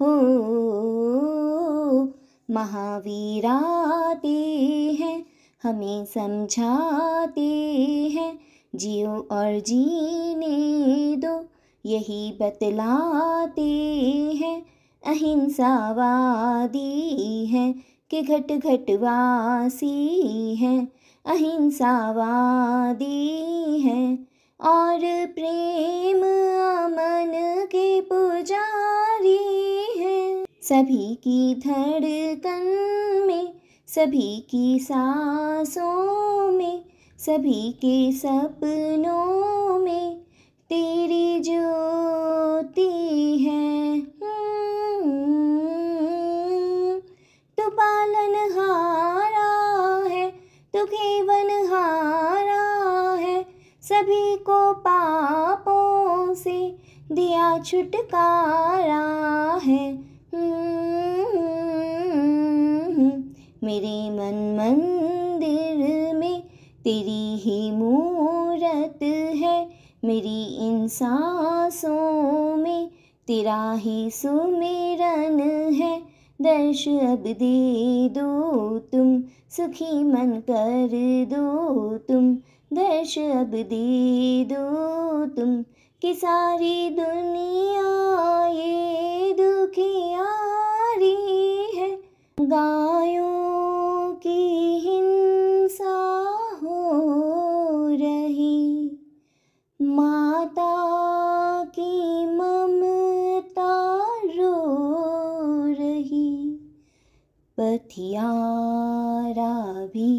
हो महावीर आते हैं हमें समझाते हैं जियो और जीने दो यही बतलाते हैं अहिंसावादी हैं कि घट घटवासी हैं अहिंसावादी हैं और प्रेम अमन के पूजा सभी की धड़कन में सभी की सांसों में सभी के सपनों में तेरी ज्योति है हम्म, तो पालन हारा है तो केवन हारा है सभी को पापों से दिया छुटकारा है मेरे मन मंदिर में तेरी ही मूरत है मेरी इन सांसों में तेरा ही सुमिरन है दर्श अब दे दो तुम सुखी मन कर दो तुम दर्श अब दे दो तुम कि सारी दुनिया ये दुखियारी है गायों की हिंसा हो रही माता की ममता रो रही पथियारा भी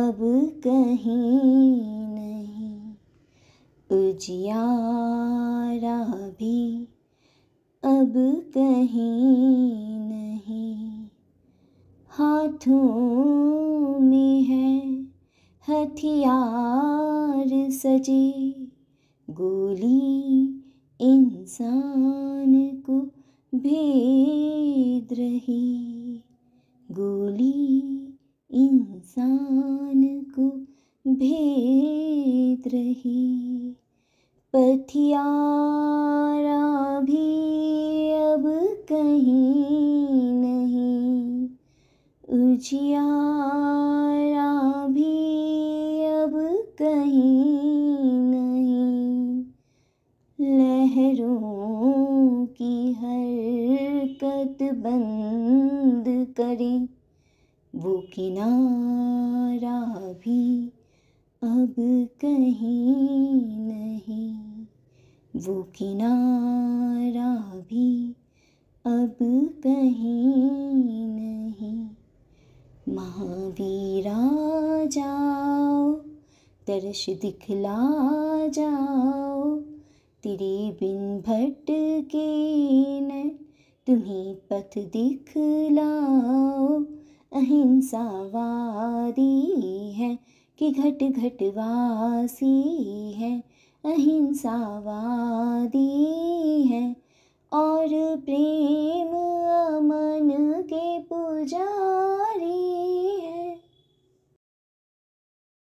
अब कहीं जियारा भी अब कहीं नहीं हाथों में है हथियार सजे गोली इंसान को भेद रही गोली इंसान को भेद रही पथियारा भी अब कहीं नहीं उजियारा भी अब कहीं नहीं लहरों की हरकत बंद करें वो किनारा भी अब कहीं नहीं वो किनारा भी अब कहीं नहीं महावीरा जाओ दर्श दिखला जाओ तेरे बिन के न तुम्हें पथ दिखलाओ अहिंसावादी है कि घट घटवासी है अहिंसावादी है और प्रेम